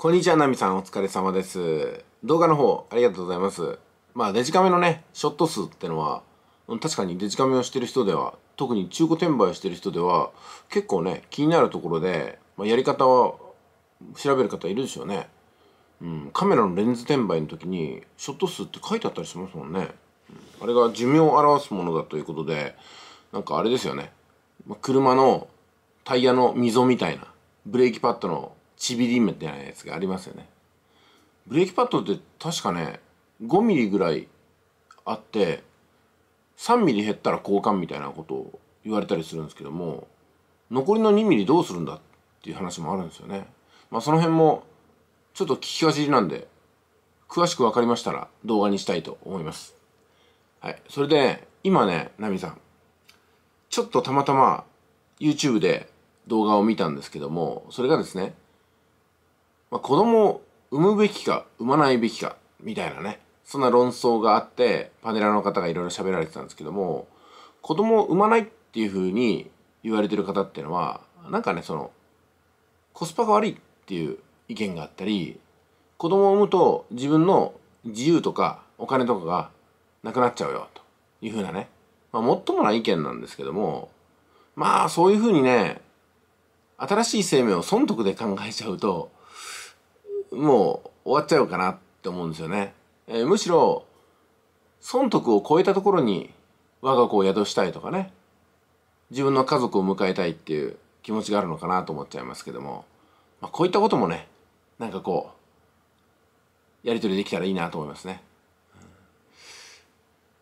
こんにちは、ナミさん。お疲れ様です。動画の方、ありがとうございます。まあ、デジカメのね、ショット数ってのは、確かにデジカメをしてる人では、特に中古転売をしてる人では、結構ね、気になるところで、まあ、やり方は、調べる方いるでしょうね。うん、カメラのレンズ転売の時に、ショット数って書いてあったりしますもんね。うん、あれが寿命を表すものだということで、なんかあれですよね。まあ、車のタイヤの溝みたいな、ブレーキパッドのちびりみたいなやつがありますよねブレーキパッドって確かね5ミリぐらいあって3ミリ減ったら交換みたいなことを言われたりするんですけども残りの2ミリどうするんだっていう話もあるんですよねまあその辺もちょっと聞きかじりなんで詳しく分かりましたら動画にしたいと思いますはいそれで、今ねナミさんちょっとたまたま YouTube で動画を見たんですけどもそれがですねまあ、子供を産むべきか産まないべきかみたいなねそんな論争があってパネラーの方がいろいろ喋られてたんですけども子供を産まないっていうふうに言われてる方っていうのはなんかねそのコスパが悪いっていう意見があったり子供を産むと自分の自由とかお金とかがなくなっちゃうよというふうなねまあもっともな意見なんですけどもまあそういうふうにね新しい生命を損得で考えちゃうともう終わっちゃうかなって思うんですよね。えー、むしろ、損得を超えたところに我が子を宿したいとかね、自分の家族を迎えたいっていう気持ちがあるのかなと思っちゃいますけども、まあ、こういったこともね、なんかこう、やり取りできたらいいなと思いますね。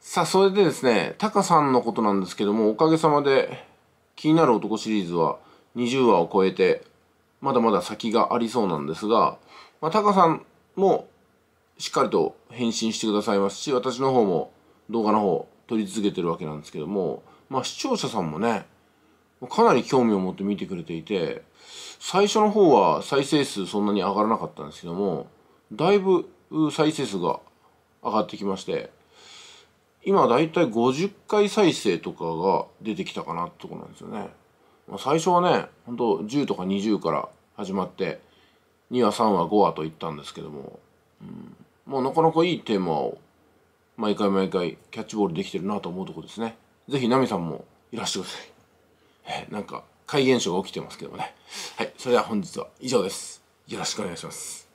さあ、それでですね、タカさんのことなんですけども、おかげさまで、気になる男シリーズは20話を超えて、まだまだ先がありそうなんですが、まあ、タカさんもしっかりと返信してくださいますし、私の方も動画の方撮り続けてるわけなんですけども、まあ、視聴者さんもね、かなり興味を持って見てくれていて、最初の方は再生数そんなに上がらなかったんですけども、だいぶ再生数が上がってきまして、今だいたい50回再生とかが出てきたかなってとこなんですよね。まあ、最初はね、ほんと10とか20から始まって、2話3話5話と言ったんですけども、うん、もうなかなかいいテーマを毎回毎回キャッチボールできてるなと思うところですねぜひナミさんもいらしてくださいえなんか怪現象が起きてますけどもねはいそれでは本日は以上ですよろしくお願いします